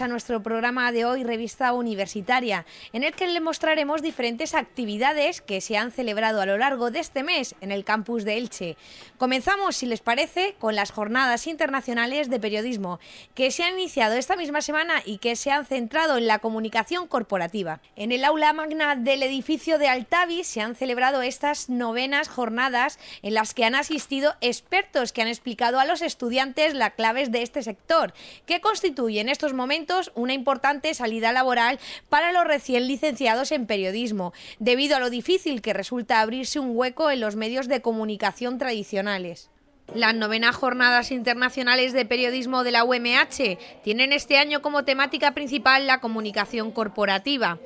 a nuestro programa de hoy, Revista Universitaria, en el que le mostraremos diferentes actividades que se han celebrado a lo largo de este mes en el campus de Elche. Comenzamos, si les parece, con las jornadas internacionales de periodismo, que se han iniciado esta misma semana y que se han centrado en la comunicación corporativa. En el aula magna del edificio de Altavi se han celebrado estas novenas jornadas en las que han asistido expertos que han explicado a los estudiantes las claves de este sector, que constituye en estos momentos una importante salida laboral para los recién licenciados en periodismo, debido a lo difícil que resulta abrirse un hueco en los medios de comunicación tradicionales. Las novenas jornadas internacionales de periodismo de la UMH tienen este año como temática principal la comunicación corporativa.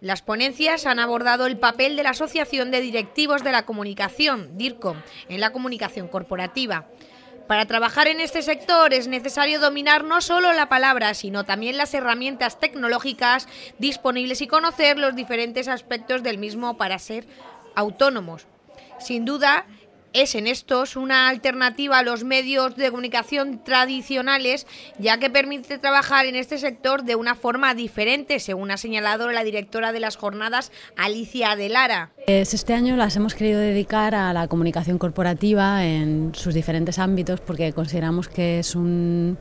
Las ponencias han abordado el papel de la Asociación de Directivos de la Comunicación, DIRCOM, en la comunicación corporativa. Para trabajar en este sector es necesario dominar no solo la palabra, sino también las herramientas tecnológicas disponibles y conocer los diferentes aspectos del mismo para ser autónomos. Sin duda, es en estos una alternativa a los medios de comunicación tradicionales, ya que permite trabajar en este sector de una forma diferente, según ha señalado la directora de las jornadas, Alicia de Lara. Pues este año las hemos querido dedicar a la comunicación corporativa en sus diferentes ámbitos porque consideramos que es un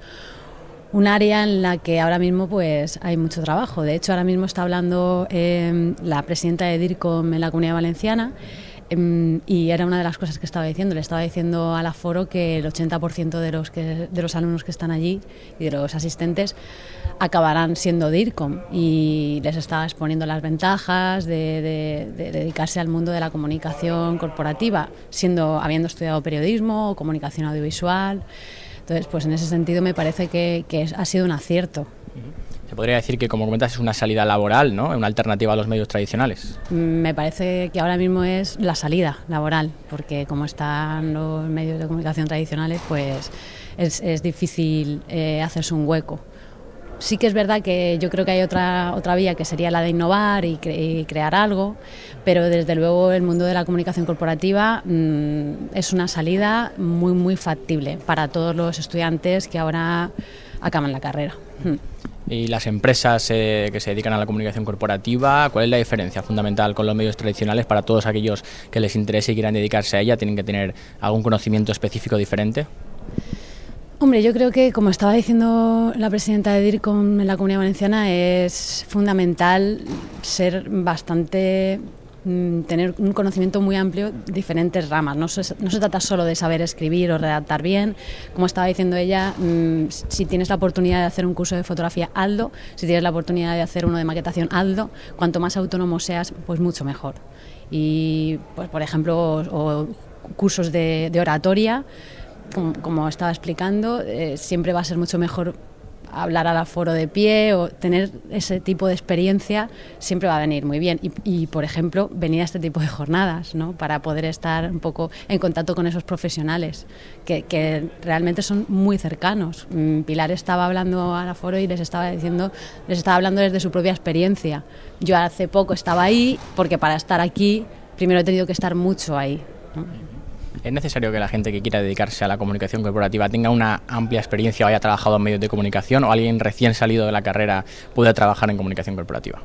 un área en la que ahora mismo pues hay mucho trabajo. De hecho, ahora mismo está hablando eh, la presidenta de DIRCOM en la Comunidad Valenciana Em, y era una de las cosas que estaba diciendo. Le estaba diciendo al aforo que el 80% de los, de los alumnos que están allí y de los asistentes acabarán siendo DIRCOM y les estaba exponiendo las ventajas de, dedicarse al mundo de la comunicación corporativa, siendo, habiendo estudiado periodismo comunicación audiovisual. Entonces, pues en ese sentido me parece que, ha sido un acierto se podría decir que, como comentas, es una salida laboral, ¿no? Una alternativa a los medios tradicionales. Mm, me parece que ahora mismo es la salida laboral, porque como están los medios de comunicación tradicionales, pues es, difícil eh, hacerse un hueco. Sí que es verdad que yo creo que hay otra, otra vía que sería la de innovar y, crear algo, pero desde luego el mundo de la comunicación corporativa mm, es una salida muy, muy factible para todos los estudiantes que ahora acaban la carrera. Mm. ¿Y las empresas eh, que se dedican a la comunicación corporativa, cuál es la diferencia fundamental con los medios tradicionales para todos aquellos que les interese y quieran dedicarse a ella? ¿Tienen que tener algún conocimiento específico diferente? Hombre, yo creo que, como estaba diciendo la presidenta de DIRCOM en la Comunidad Valenciana, es fundamental ser bastante Mm, tener un conocimiento muy amplio, diferentes ramas. No se, trata solo de saber escribir o redactar bien. Como estaba diciendo ella, mm, si tienes la oportunidad de hacer un curso de fotografía, Aldo Si tienes la oportunidad de hacer uno de maquetación, Aldo Cuanto más autónomo seas, pues mucho mejor. Y, pues, por ejemplo, cursos de, oratoria, como, estaba explicando, eh, siempre va a ser mucho mejor hablar al foro de pie o tener ese tipo de experiencia siempre va a venir muy bien. Y, por ejemplo, venir a este tipo de jornadas, ¿no? Para poder estar un poco en contacto con esos profesionales que, realmente son muy cercanos. Mm, Pilar estaba hablando al foro y les estaba diciendo, les estaba hablando desde su propia experiencia. Yo hace poco estaba ahí porque para estar aquí primero he tenido que estar mucho ahí. ¿Es necesario que la gente que quiera dedicarse a la comunicación corporativa tenga una amplia experiencia o haya trabajado en medios de comunicación o alguien recién salido de la carrera pueda trabajar en comunicación corporativa?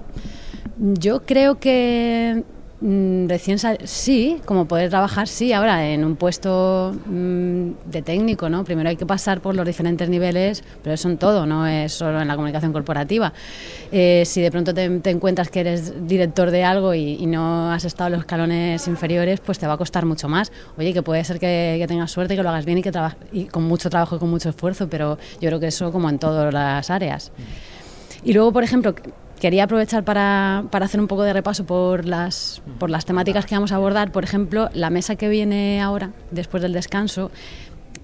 Yo creo que Mm, recién sí, como poder trabajar, sí, ahora en un puesto mm, de técnico, ¿no? Primero hay que pasar por los diferentes niveles, pero eso en todo, no es solo en la comunicación corporativa. Eh, si de pronto te, encuentras que eres director de algo y, no has estado en los escalones inferiores, pues te va a costar mucho más. Oye, que puede ser que, tengas suerte, que lo hagas bien y que y con mucho trabajo y con mucho esfuerzo, pero yo creo que eso como en todas las áreas. Mm. Y luego, por ejemplo, Quería aprovechar para, hacer un poco de repaso por las, por las temáticas que vamos a abordar. Por ejemplo, la mesa que viene ahora, después del descanso,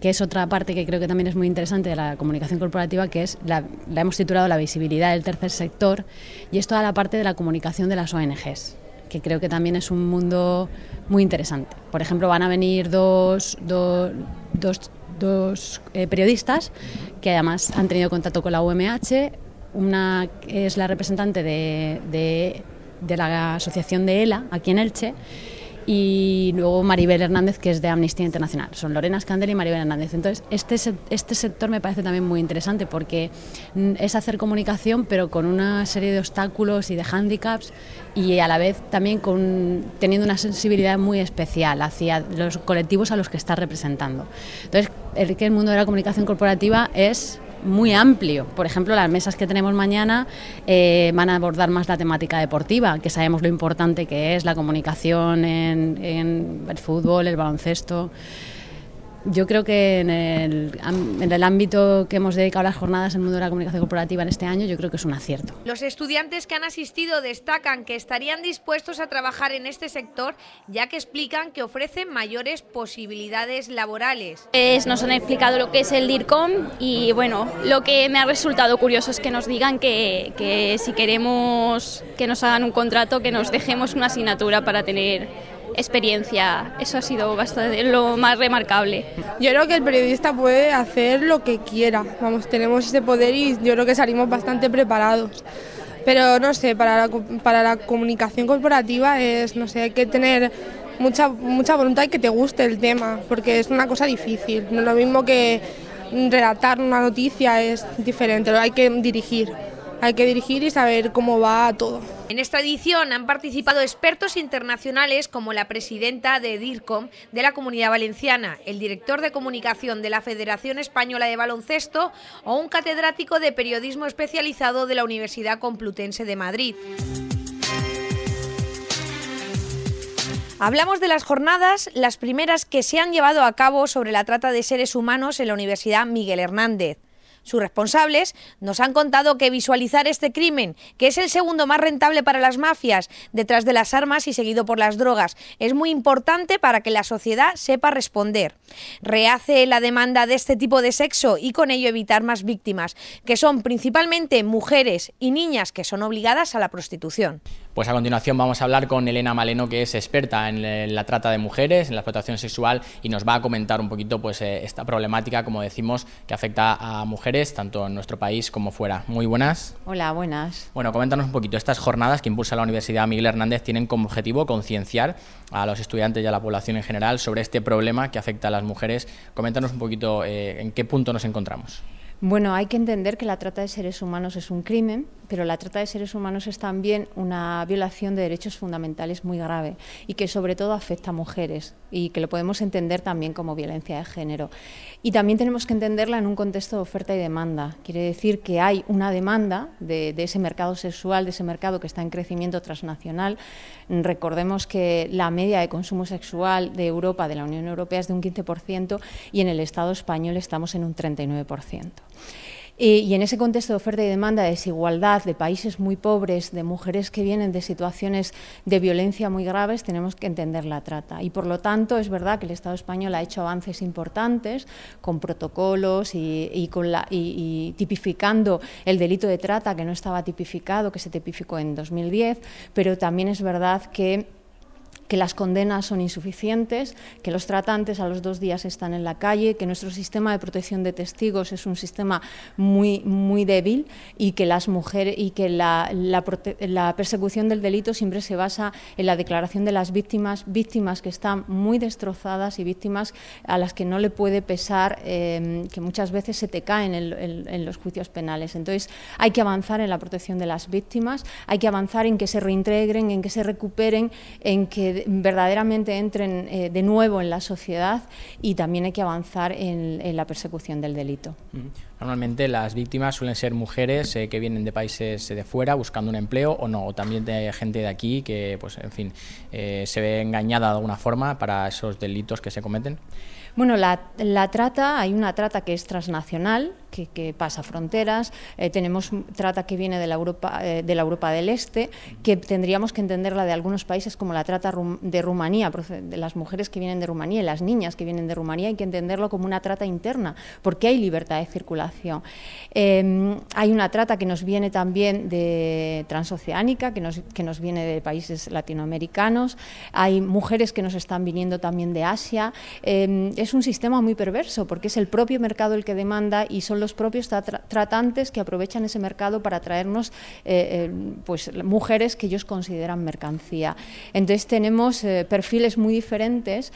que es otra parte que creo que también es muy interesante de la comunicación corporativa, que es la, hemos titulado La visibilidad del tercer sector, y es toda la parte de la comunicación de las ONGs que creo que también es un mundo muy interesante. Por ejemplo, van a venir dos, dos, eh, periodistas que además han tenido contacto con la UMH, una es la representante de, la asociación de ELA, aquí en Elche, y luego Maribel Hernández, que es de Amnistía Internacional. Son Lorena Scandel y Maribel Hernández. Entonces, este, este sector me parece también muy interesante porque mm, es hacer comunicación, pero con una serie de obstáculos y de hándicaps y a la vez también con, teniendo una sensibilidad muy especial hacia los colectivos a los que está representando. Entonces, el el mundo de la comunicación corporativa es muy amplio. Por ejemplo, las mesas que tenemos mañana eh, van a abordar más la temática deportiva, que sabemos lo importante que es la comunicación en el fútbol, el baloncesto. Yo creo que en el, en el ámbito que hemos dedicado las jornadas en el mundo de la comunicación corporativa en este año, yo creo que es un acierto. Los estudiantes que han asistido destacan que estarían dispuestos a trabajar en este sector, ya que explican que ofrecen mayores posibilidades laborales. nos han explicado lo que es el DIRCOM y bueno, lo que me ha resultado curioso es que nos digan que, que si queremos que nos hagan un contrato, que nos dejemos una asignatura para tener experiencia. Eso ha sido bastante lo más remarcable. Yo creo que el periodista puede hacer lo que quiera. Vamos, tenemos ese poder y yo creo que salimos bastante preparados. Pero no sé, para la, para la comunicación corporativa es, no sé, hay que tener mucha, mucha voluntad y que te guste el tema, porque es una cosa difícil. No es lo mismo que relatar una noticia, es diferente, lo hay que dirigir hay que dirigir y saber cómo va todo. En esta edición han participado expertos internacionales como la presidenta de DIRCOM de la Comunidad Valenciana, el director de comunicación de la Federación Española de Baloncesto o un catedrático de periodismo especializado de la Universidad Complutense de Madrid. Hablamos de las jornadas, las primeras que se han llevado a cabo sobre la trata de seres humanos en la Universidad Miguel Hernández. Sus responsables nos han contado que visualizar este crimen, que es el segundo más rentable para las mafias, detrás de las armas y seguido por las drogas, es muy importante para que la sociedad sepa responder. Rehace la demanda de este tipo de sexo y con ello evitar más víctimas, que son principalmente mujeres y niñas que son obligadas a la prostitución. Pues a continuación vamos a hablar con Elena Maleno, que es experta en la trata de mujeres, en la explotación sexual, y nos va a comentar un poquito pues, eh, esta problemática, como decimos, que afecta a mujeres, tanto en nuestro país como fuera. Muy buenas. Hola, buenas. Bueno, coméntanos un poquito. Estas jornadas que impulsa la Universidad Miguel Hernández tienen como objetivo concienciar a los estudiantes y a la población en general sobre este problema que afecta a las mujeres. Coméntanos un poquito eh, en qué punto nos encontramos. Bueno, hay que entender que la trata de seres humanos es un crimen, pero la trata de seres humanos es también una violación de derechos fundamentales muy grave y que sobre todo afecta a mujeres y que lo podemos entender también como violencia de género. Y también tenemos que entenderla en un contexto de oferta y demanda. Quiere decir que hay una demanda de, ese mercado sexual, de ese mercado que está en crecimiento transnacional. Recordemos que la media de consumo sexual de Europa, de la Unión Europea, es de un 15% y en el Estado español estamos en un 39% y en ese contexto de oferta y demanda, de desigualdad, de países muy pobres, de mujeres que vienen de situaciones de violencia muy graves, tenemos que entender la trata. Y por lo tanto, es verdad que el Estado español ha hecho avances importantes con protocolos y, con la, y tipificando el delito de trata que no estaba tipificado, que se tipificó en 2010, pero también es verdad que que las condenas son insuficientes, que los tratantes a los dos días están en la calle, que nuestro sistema de protección de testigos es un sistema muy, muy débil y que las mujeres y que la, persecución del delito siempre se basa en la declaración de las víctimas, víctimas que están muy destrozadas y víctimas a las que no le puede pesar, eh, que muchas veces se te caen en los juicios penales. Entonces hay que avanzar en la protección de las víctimas, hay que avanzar en que se reintegren, en que se recuperen, en que verdaderamente entren eh, de nuevo en la sociedad y también hay que avanzar en, la persecución del delito. Normalmente las víctimas suelen ser mujeres eh, que vienen de países eh, de fuera buscando un empleo o no, o también de gente de aquí que, pues, en fin, se ve engañada de alguna forma para esos delitos que se cometen. Bueno, la, trata, hay una trata que es transnacional, que, pasa fronteras, eh, tenemos trata que viene de la, Europa, eh, de la Europa del Este, que tendríamos que entenderla de algunos países como la trata de Rumanía, de las mujeres que vienen de Rumanía y las niñas que vienen de Rumanía, hay que entenderlo como una trata interna, porque hay libertad de circulación. Em, hay una trata que nos viene también de transoceánica, que nos, que nos viene de países latinoamericanos, hay mujeres que nos están viniendo también de Asia. Em, es un sistema muy perverso porque es el propio mercado el que demanda y son los propios tratantes que aprovechan ese mercado para traernos eh, eh, pues, mujeres que ellos consideran mercancía. Entonces tenemos eh, perfiles muy diferentes,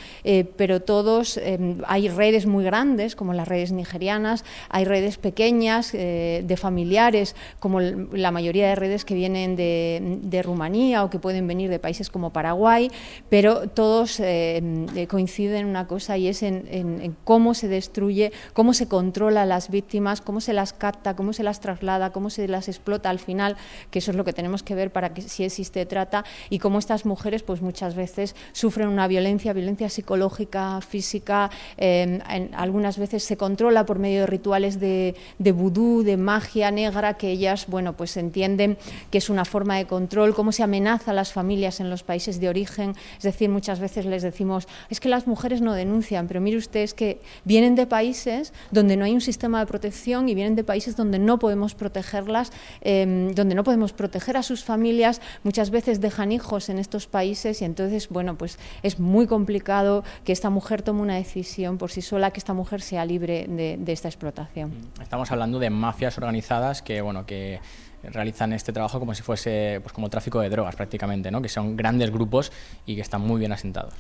pero todos, hay redes muy grandes como las redes nigerianas, hay redes pequeñas de familiares como la mayoría de redes que vienen de, Rumanía o que pueden venir de países como Paraguay, pero todos coinciden en una cosa y es en en, cómo se destruye, cómo se controla a las víctimas, cómo se las capta, cómo se las traslada, cómo se las explota al final, que eso es lo que tenemos que ver para que si existe trata y cómo estas mujeres pues muchas veces sufren una violencia, violencia psicológica, física, em, en, algunas veces se controla por medio de rituales de, de vudú, de magia negra, que ellas bueno pues entienden que es una forma de control, cómo se amenaza a las familias en los países de origen, es decir, muchas veces les decimos, es que las mujeres no denuncian, pero ustedes que vienen de países donde no hay un sistema de protección y vienen de países donde no podemos protegerlas, em, donde no podemos proteger a sus familias, muchas veces dejan hijos en estos países y entonces, bueno, pues es muy complicado que esta mujer tome una decisión por sí sola, que esta mujer sea libre de, esta explotación. Estamos hablando de mafias organizadas que, que realizan este trabajo como si fuese pues como tráfico de drogas prácticamente, que son grandes grupos y que están muy bien asentados.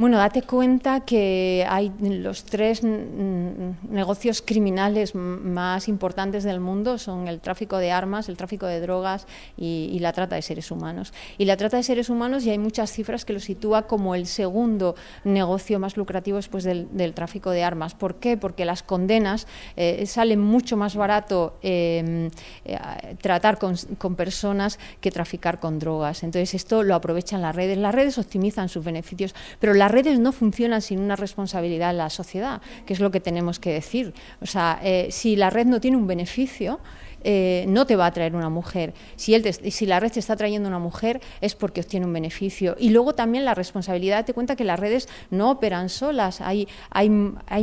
Bueno, date cuenta que hay los tres negocios criminales más importantes del mundo son el tráfico de armas, el tráfico de drogas y, la trata de seres humanos. Y la trata de seres humanos, y hay muchas cifras que lo sitúa como el segundo negocio más lucrativo después del, tráfico de armas. ¿Por qué? Porque las condenas eh, salen mucho más barato em, eh, tratar con, con personas que traficar con drogas. Entonces esto lo aprovechan las redes. Las redes optimizan sus beneficios, pero las las redes no funcionan sin una responsabilidad en la sociedad, que es lo que tenemos que decir. O sea, eh, si la red no tiene un beneficio, eh, no te va a traer una mujer. Si, si la red te está trayendo una mujer es porque obtiene un beneficio. Y luego también la responsabilidad, te cuenta que las redes no operan solas, hay, hay,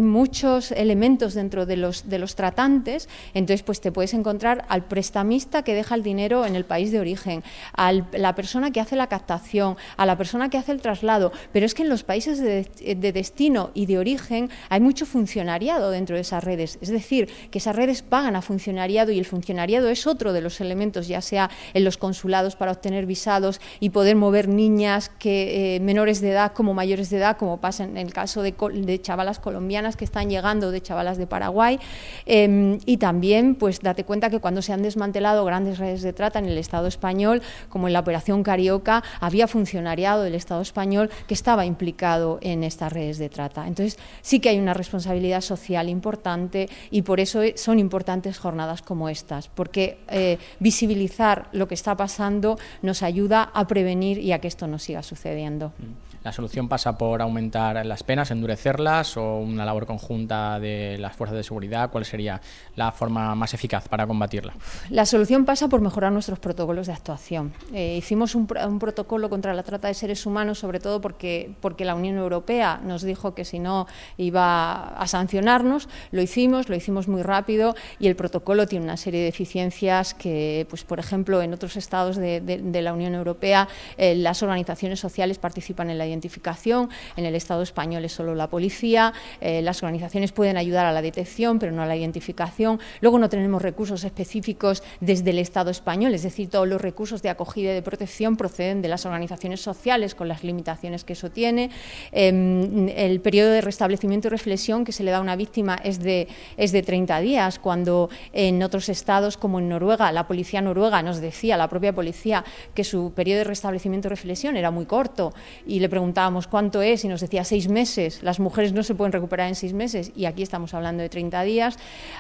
muchos elementos dentro de los, de los tratantes, entonces pues te puedes encontrar al prestamista que deja el dinero en el país de origen, a la persona que hace la captación, a la persona que hace el traslado, pero es que en los países de, destino y de origen hay mucho funcionariado dentro de esas redes, es decir, que esas redes pagan a funcionariado y el funcionariado es otro de los elementos, ya sea en los consulados para obtener visados y poder mover niñas que eh, menores de edad como mayores de edad, como pasa en el caso de, chavalas colombianas que están llegando, de chavalas de Paraguay. Em, y también, pues date cuenta que cuando se han desmantelado grandes redes de trata en el Estado español, como en la Operación Carioca, había funcionariado del Estado español que estaba implicado en estas redes de trata. Entonces, sí que hay una responsabilidad social importante y por eso son importantes jornadas como esta porque eh, visibilizar lo que está pasando nos ayuda a prevenir y a que esto no siga sucediendo. Mm. La solución pasa por aumentar las penas, endurecerlas o una labor conjunta de las fuerzas de seguridad. ¿Cuál sería la forma más eficaz para combatirla? La solución pasa por mejorar nuestros protocolos de actuación. Eh, hicimos un, protocolo contra la trata de seres humanos, sobre todo porque, porque la Unión Europea nos dijo que si no iba a sancionarnos. Lo hicimos, lo hicimos muy rápido y el protocolo tiene una serie de deficiencias que, pues, por ejemplo, en otros estados de, la Unión Europea eh, las organizaciones sociales participan en la identificación. En el Estado español es solo la policía. Eh, las organizaciones pueden ayudar a la detección, pero no a la identificación. Luego no tenemos recursos específicos desde el Estado español, es decir, todos los recursos de acogida y de protección proceden de las organizaciones sociales con las limitaciones que eso tiene. Em, el periodo de restablecimiento y reflexión que se le da a una víctima es de, es de 30 días, cuando en otros estados, como en Noruega, la policía noruega nos decía, la propia policía, que su periodo de restablecimiento y reflexión era muy corto y le preguntamos preguntábamos cuánto es y nos decía seis meses, las mujeres no se pueden recuperar en seis meses y aquí estamos hablando de 30 días,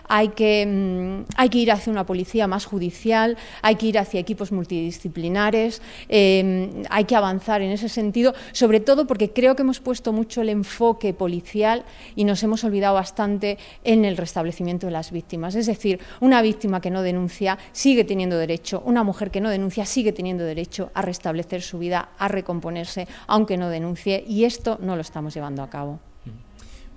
hay que, mm, hay que ir hacia una policía más judicial, hay que ir hacia equipos multidisciplinares, em, hay que avanzar en ese sentido, sobre todo porque creo que hemos puesto mucho el enfoque policial y nos hemos olvidado bastante en el restablecimiento de las víctimas. Es decir, una víctima que no denuncia sigue teniendo derecho, una mujer que no denuncia sigue teniendo derecho a restablecer su vida, a recomponerse, aunque no denuncie denuncie y esto no lo estamos llevando a cabo.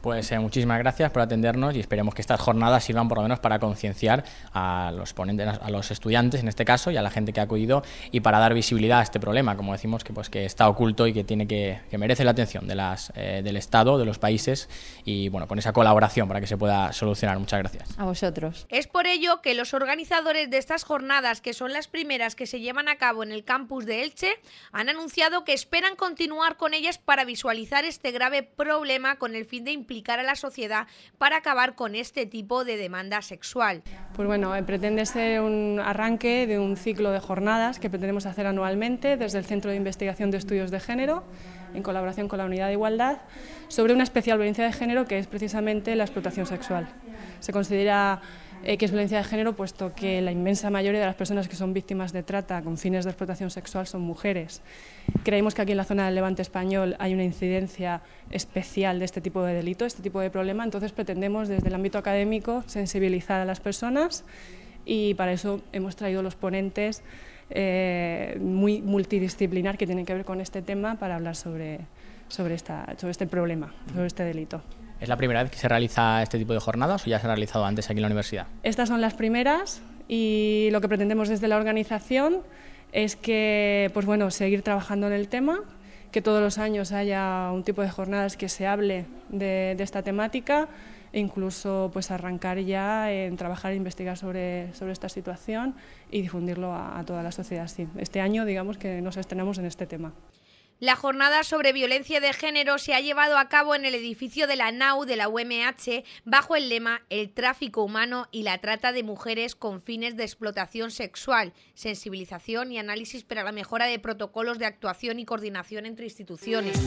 Pues eh, muchísimas gracias por atendernos y esperemos que estas jornadas sirvan por lo menos para concienciar a los ponentes, a los estudiantes en este caso y a la gente que ha acudido y para dar visibilidad a este problema, como decimos que pues que está oculto y que tiene que, merece la atención de las, eh, del Estado, de los países y bueno con esa colaboración para que se pueda solucionar. Muchas gracias. A vosotros. Es por ello que los organizadores de estas jornadas, que son las primeras que se llevan a cabo en el campus de Elche, han anunciado que esperan continuar con ellas para visualizar este grave problema con el fin de impulsar a la sociedad para acabar con este tipo de demanda sexual. Pues bueno, eh, pretende ser un arranque de un ciclo de jornadas que pretendemos hacer anualmente desde el Centro de Investigación de Estudios de Género, en colaboración con la Unidad de Igualdad, sobre una especial violencia de género que es precisamente la explotación sexual. Se considera eh, que es violencia de género, puesto que la inmensa mayoría de las personas que son víctimas de trata con fines de explotación sexual son mujeres. Creemos que aquí en la zona del Levante español hay una incidencia especial de este tipo de delito, este tipo de problema, entonces pretendemos desde el ámbito académico sensibilizar a las personas y para eso hemos traído los ponentes eh, muy multidisciplinar que tienen que ver con este tema para hablar sobre, sobre, esta, sobre este problema, sobre este delito. ¿Es la primera vez que se realiza este tipo de jornadas o ya se ha realizado antes aquí en la universidad? Estas son las primeras y lo que pretendemos desde la organización es que, pues bueno, seguir trabajando en el tema, que todos los años haya un tipo de jornadas que se hable de, esta temática e incluso pues arrancar ya en trabajar e investigar sobre, esta situación y difundirlo a, toda la sociedad. este año digamos que nos estrenamos en este tema. La jornada sobre violencia de género se ha llevado a cabo en el edificio de la NAU de la UMH bajo el lema El tráfico humano y la trata de mujeres con fines de explotación sexual, sensibilización y análisis para la mejora de protocolos de actuación y coordinación entre instituciones.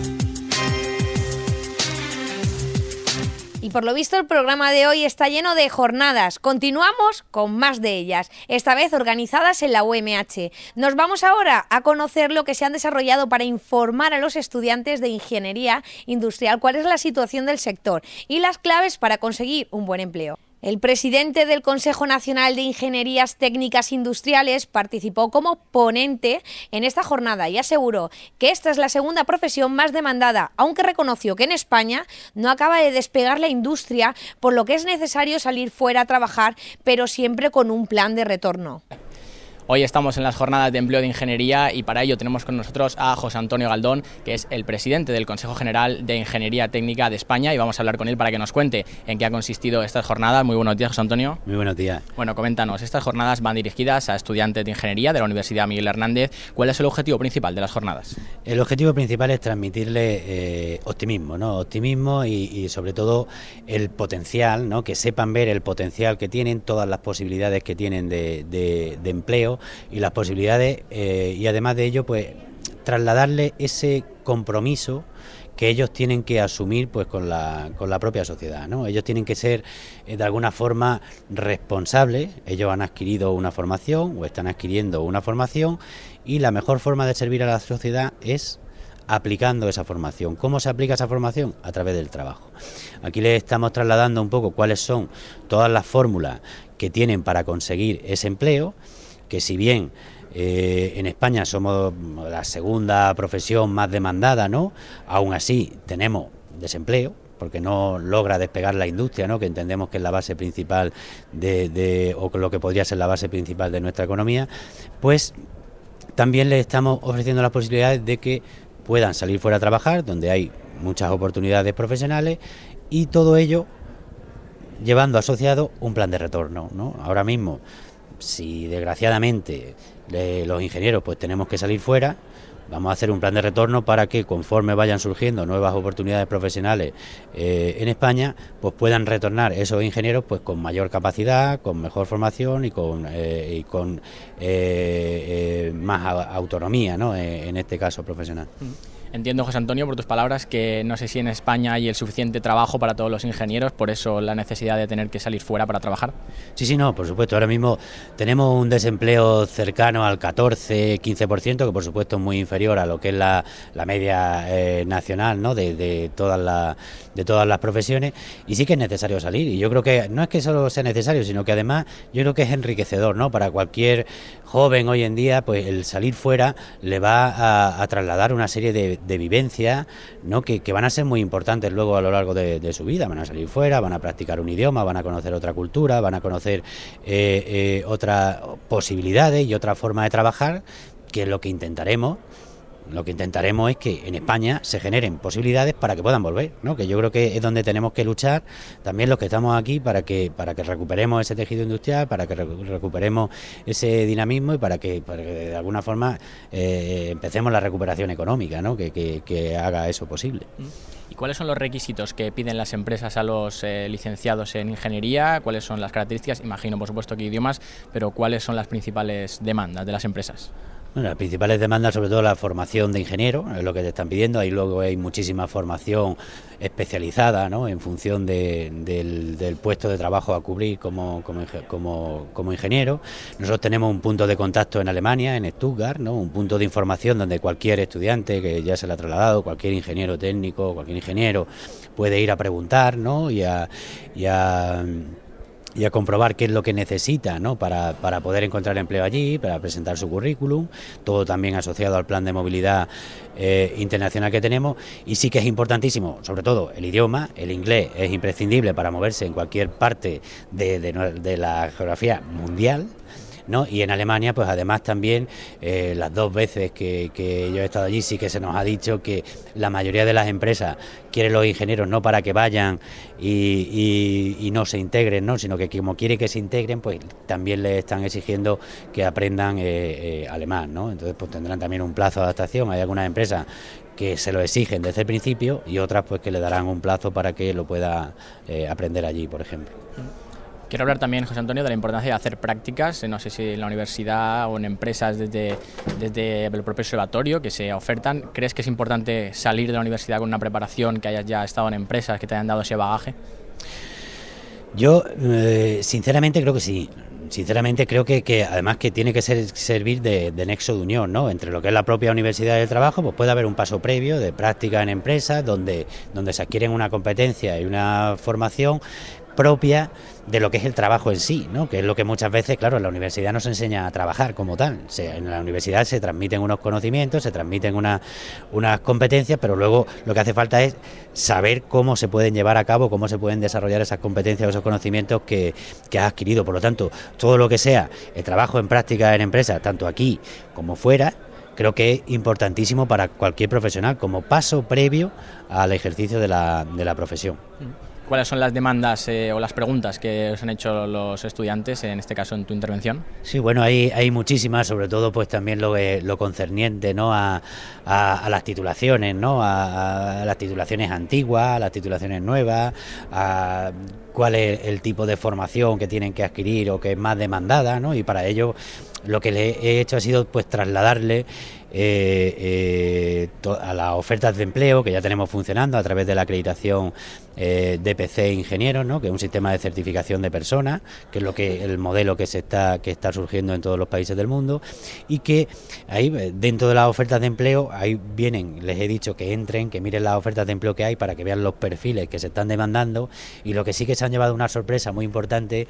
Y por lo visto el programa de hoy está lleno de jornadas. Continuamos con más de ellas, esta vez organizadas en la UMH. Nos vamos ahora a conocer lo que se han desarrollado para informar a los estudiantes de ingeniería industrial cuál es la situación del sector y las claves para conseguir un buen empleo. El presidente del Consejo Nacional de Ingenierías Técnicas Industriales participó como ponente en esta jornada y aseguró que esta es la segunda profesión más demandada, aunque reconoció que en España no acaba de despegar la industria, por lo que es necesario salir fuera a trabajar, pero siempre con un plan de retorno. Hoy estamos en las jornadas de empleo de ingeniería y para ello tenemos con nosotros a José Antonio Galdón, que es el presidente del Consejo General de Ingeniería Técnica de España y vamos a hablar con él para que nos cuente en qué ha consistido estas jornadas. Muy buenos días, José Antonio. Muy buenos días. Bueno, coméntanos, estas jornadas van dirigidas a estudiantes de ingeniería de la Universidad Miguel Hernández. ¿Cuál es el objetivo principal de las jornadas? El objetivo principal es transmitirle eh, optimismo, ¿no? Optimismo y, sobre todo el potencial, ¿no? Que sepan ver el potencial que tienen, todas las posibilidades que tienen de empleo y las posibilidades eh, y además de ello pues trasladarle ese compromiso que ellos tienen que asumir pues con la, con la propia sociedad ellos tienen que ser eh, de alguna forma responsables ellos han adquirido una formación o están adquiriendo una formación y la mejor forma de servir a la sociedad es aplicando esa formación. ¿Cómo se aplica esa formación? A través del trabajo. Aquí les estamos trasladando un poco cuáles son todas las fórmulas que tienen para conseguir ese empleo que si bien eh, en España somos la segunda profesión más demandada, ¿no? Aún así tenemos desempleo, porque no logra despegar la industria, que entendemos que es la base principal de, o lo que podría ser la base principal de nuestra economía, pues también le estamos ofreciendo las posibilidades de que puedan salir fuera a trabajar, donde hay muchas oportunidades profesionales, y todo ello llevando asociado un plan de retorno. Ahora mismo si desgraciadamente eh, los ingenieros pues tenemos que salir fuera, vamos a hacer un plan de retorno para que conforme vayan surgiendo nuevas oportunidades profesionales eh, en España, pues puedan retornar esos ingenieros pues con mayor capacidad, con mejor formación y con, eh, con más autonomía ¿no? en este caso profesional. Mm. Entiendo, José Antonio, por tus palabras, que no sé si en España hay el suficiente trabajo para todos los ingenieros, por eso la necesidad de tener que salir fuera para trabajar. Sí, sí, no, por supuesto. Ahora mismo tenemos un desempleo cercano al 14-15%, que por supuesto es muy inferior a lo que es la, media eh, nacional ¿no? de, todas las de todas las profesiones y sí que es necesario salir y yo creo que no es que solo sea necesario sino que además yo creo que es enriquecedor no para cualquier joven hoy en día pues el salir fuera le va a trasladar una serie de, de vivencia, ¿no? Que, van a ser muy importantes luego a lo largo de, su vida. Van a salir fuera, van a practicar un idioma, van a conocer otra cultura, van a conocer eh, eh, otras posibilidades y otra forma de trabajar, que es lo que intentaremos lo que intentaremos es que en España se generen posibilidades para que puedan volver, ¿no? que yo creo que es donde tenemos que luchar también los que estamos aquí para que, para que recuperemos ese tejido industrial, para que recuperemos ese dinamismo y para que, de alguna forma eh, empecemos la recuperación económica ¿no? que, que, haga eso posible. Mm. ¿Y cuáles son los requisitos que piden las empresas a los eh, licenciados en ingeniería? ¿Cuáles son las características? Imagino, por supuesto, que idiomas, pero ¿cuáles son las principales demandas de las empresas? Bueno, las principales demandas, sobre todo la formación de ingeniero, es lo que te están pidiendo. Ahí luego hay muchísima formación especializada, ¿no? En función de, del, puesto de trabajo a cubrir como, como, ingeniero. Nosotros tenemos un punto de contacto en Alemania, en Stuttgart, ¿no? Un punto de información donde cualquier estudiante que ya se le ha trasladado, cualquier ingeniero técnico, cualquier ingeniero puede ir a preguntar, ¿no? y a y a comprobar qué es lo que necesita ¿no? para, poder encontrar empleo allí, para presentar su currículum, todo también asociado al plan de movilidad eh, internacional que tenemos. Y sí que es importantísimo, sobre todo el idioma, el inglés es imprescindible para moverse en cualquier parte de la geografía mundial. Y en Alemania, pues además también, eh, las dos veces que, yo he estado allí, sí que se nos ha dicho que la mayoría de las empresas quieren los ingenieros no para que vayan y, no se integren, Sino que como quiere que se integren, pues también le están exigiendo que aprendan eh, eh, alemán, ¿no? Entonces, pues tendrán también un plazo de adaptación. Hay algunas empresas que se lo exigen desde el principio y otras pues que le darán un plazo para que lo pueda aprender allí, por ejemplo. Quiero hablar también, José Antonio, de la importancia de hacer prácticas, eh, no sé si en la universidad o en empresas desde, desde el propio observatorio que se ofertan. ¿Crees que es importante salir de la universidad con una preparación, que hayas ya estado en empresas, que te hayan dado ese bagaje? Yo, eh, sinceramente, creo que sí sinceramente creo que, además que tiene que ser, servir de, nexo de unión, ¿no? Entre lo que es la propia universidad y el trabajo, pues puede haber un paso previo de práctica en empresas donde, donde se adquieren una competencia y una formación propia de lo que es el trabajo en sí, ¿no? que es lo que muchas veces, claro, en la universidad nos enseña a trabajar como tal. en la universidad se transmiten unos conocimientos, se transmiten una, unas competencias, pero luego lo que hace falta es saber cómo se pueden llevar a cabo, cómo se pueden desarrollar esas competencias o esos conocimientos que, que has adquirido. Por lo tanto, todo lo que sea el trabajo en práctica en empresas, tanto aquí como fuera, creo que es importantísimo para cualquier profesional como paso previo al ejercicio de la, de la profesión. Mm. ¿Cuáles son las demandas eh, o las preguntas que os han hecho los estudiantes, en este caso en tu intervención? Sí, bueno, hay, hay muchísimas, sobre todo pues también lo, eh, concerniente ¿no? A, las titulaciones, ¿no? A, las titulaciones antiguas, a las titulaciones nuevas, a cuál es el tipo de formación que tienen que adquirir o que es más demandada, ¿no? Y para ello lo que le he hecho ha sido pues trasladarle eh, eh, a las ofertas de empleo que ya tenemos funcionando a través de la acreditación eh, de DPC e Ingenieros, ¿no? que es un sistema de certificación de personas, que es lo que el modelo que se está que está surgiendo en todos los países del mundo y que ahí dentro de las ofertas de empleo ahí vienen, les he dicho que entren, que miren las ofertas de empleo que hay para que vean los perfiles que se están demandando y lo que sí que se han llevado una sorpresa muy importante,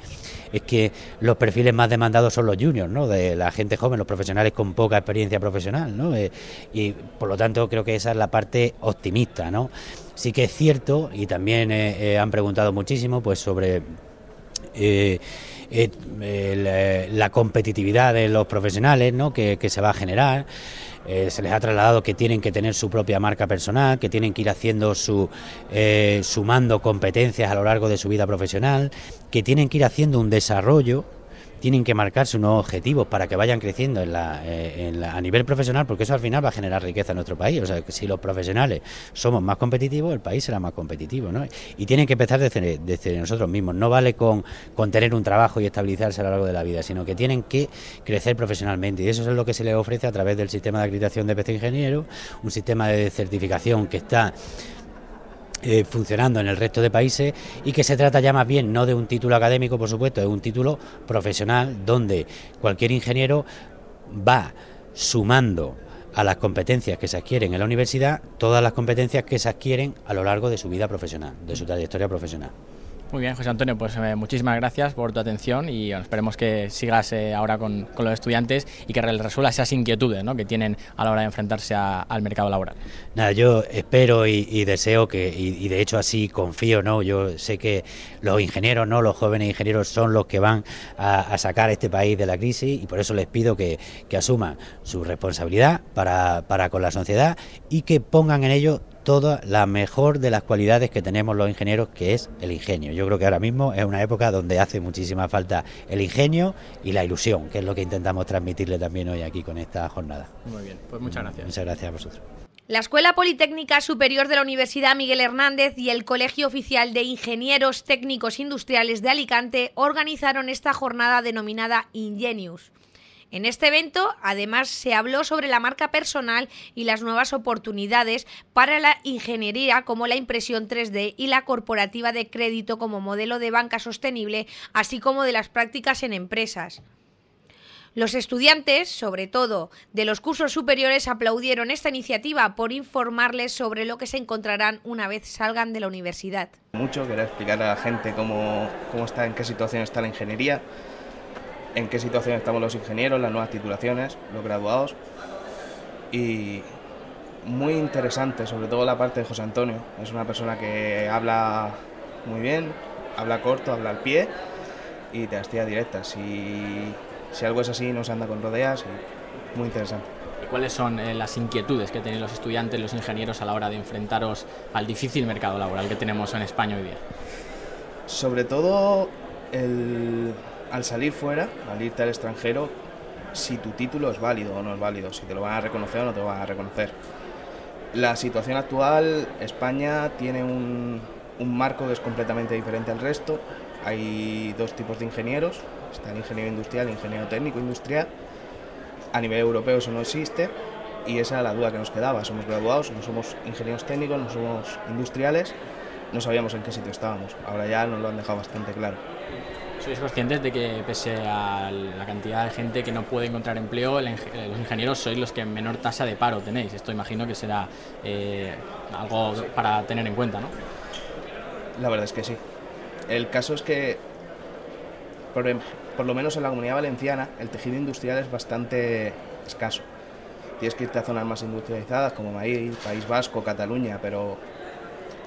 es que los perfiles más demandados son los juniors, ¿no? De la gente joven, los profesionales con poca experiencia profesional, eh, y por lo tanto creo que esa es la parte optimista, ¿no? Sí que es cierto, y también eh, eh, han preguntado muchísimo, pues sobre... Eh, eh, la, competitividad de los profesionales ¿no? que, se va a generar. Eh, se les ha trasladado que tienen que tener su propia marca personal, que tienen que ir haciendo su sumando competencias a lo largo de su vida profesional, que tienen que ir haciendo un desarrollo tienen que marcarse unos objetivos para que vayan creciendo eh, a nivel profesional, porque eso al final va a generar riqueza en nuestro país. O sea, que si los profesionales somos más competitivos, el país será más competitivo. ¿no? Y tienen que empezar desde, nosotros mismos. No vale con, tener un trabajo y estabilizarse a lo largo de la vida, sino que tienen que crecer profesionalmente. Y eso es lo que se les ofrece a través del sistema de acreditación de PC Ingeniero, un sistema de certificación que está eh, funcionando en el resto de países y que se trata ya más bien no de un título académico, por supuesto, es un título profesional donde cualquier ingeniero va sumando a las competencias que se adquieren en la universidad todas las competencias que se adquieren a lo largo de su vida profesional, de su trayectoria profesional. Muy bien, José Antonio, pues eh, muchísimas gracias por tu atención y esperemos que sigas eh, ahora con, los estudiantes y que resuelvas esas inquietudes que tienen a la hora de enfrentarse al mercado laboral. Nada, yo espero y, deseo que, y, de hecho así confío, ¿no? Yo sé que los ingenieros, ¿no? Los jóvenes ingenieros son los que van a, a sacar este país de la crisis y por eso les pido que, asuman su responsabilidad para con la sociedad y que pongan en ello toda la mejor de las cualidades que tenemos los ingenieros, que es el ingenio. Yo creo que ahora mismo es una época donde hace muchísima falta el ingenio y la ilusión, que es lo que intentamos transmitirle también hoy aquí con esta jornada. Muy bien, pues muchas mm, gracias. Muchas gracias a vosotros. La Escuela Politécnica Superior de la Universidad Miguel Hernández y el Colegio Oficial de Ingenieros Técnicos Industriales de Alicante organizaron esta jornada denominada Ingenius. En este evento, además, se habló sobre la marca personal y las nuevas oportunidades para la ingeniería como la impresión 3D y la corporativa de crédito como modelo de banca sostenible, así como de las prácticas en empresas. Los estudiantes, sobre todo de los cursos superiores, aplaudieron esta iniciativa por informarles sobre lo que se encontrarán una vez salgan de la universidad. Mucho, quería explicar a la gente cómo, cómo está, en qué situación está la ingeniería, en qué situación estamos los ingenieros, las nuevas titulaciones, los graduados. Y muy interesante, sobre todo la parte de José Antonio. Es una persona que habla muy bien, habla corto, habla al pie y te las directa, directas. si algo es así, no se anda con rodeas muy interesante. ¿Y cuáles son eh, las inquietudes que tienen los estudiantes, los ingenieros a la hora de enfrentaros al difícil mercado laboral que tenemos en España hoy día? Sobre todo el al salir fuera, al irte al extranjero, si tu título es válido o no es válido, si te lo van a reconocer o no te lo van a reconocer. La situación actual, España tiene un, marco que es completamente diferente al resto. Hay dos tipos de ingenieros, está el ingeniero industrial, el ingeniero técnico industrial. A nivel europeo eso no existe y esa era la duda que nos quedaba. Somos graduados, no somos ingenieros técnicos, no somos industriales, no sabíamos en qué sitio estábamos. Ahora ya nos lo han dejado bastante claro. ¿Sois conscientes de que pese a la cantidad de gente que no puede encontrar empleo, eh, los ingenieros sois los que en menor tasa de paro tenéis? Esto imagino que será eh, algo para tener en cuenta, ¿no? La verdad es que sí. El caso es que, em-, por, lo menos en la comunidad valenciana, el tejido industrial es bastante escaso. Tienes que irte a zonas más industrializadas como Madrid, País Vasco, Cataluña, pero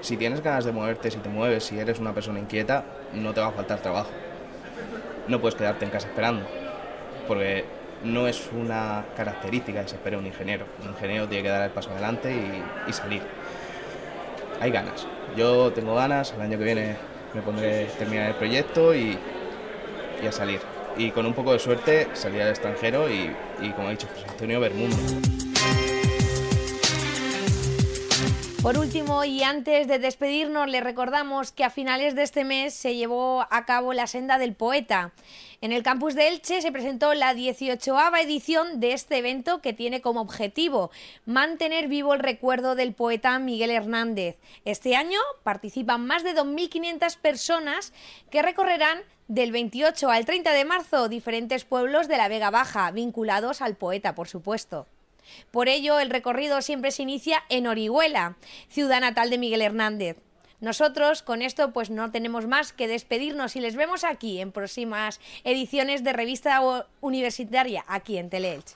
si tienes ganas de moverte, si te mueves, si eres una persona inquieta, no te va a faltar trabajo no puedes quedarte en casa esperando, porque no es una característica que se espera un ingeniero. Un ingeniero tiene que dar el paso adelante y, salir. Hay ganas. Yo tengo ganas, el año que viene me pondré a terminar el proyecto y, a salir. Y con un poco de suerte salir al extranjero y, como ha dicho José Antonio, ver mundo. Por último y antes de despedirnos, le recordamos que a finales de este mes se llevó a cabo la Senda del Poeta. En el campus de Elche se presentó la 18 edición de este evento que tiene como objetivo mantener vivo el recuerdo del poeta Miguel Hernández. Este año participan más de 2.500 personas que recorrerán del 28 al 30 de marzo diferentes pueblos de la Vega Baja, vinculados al poeta, por supuesto. Por ello, el recorrido siempre se inicia en Orihuela, ciudad natal de Miguel Hernández. Nosotros con esto pues no tenemos más que despedirnos y les vemos aquí en próximas ediciones de Revista Universitaria, aquí en Teleelch.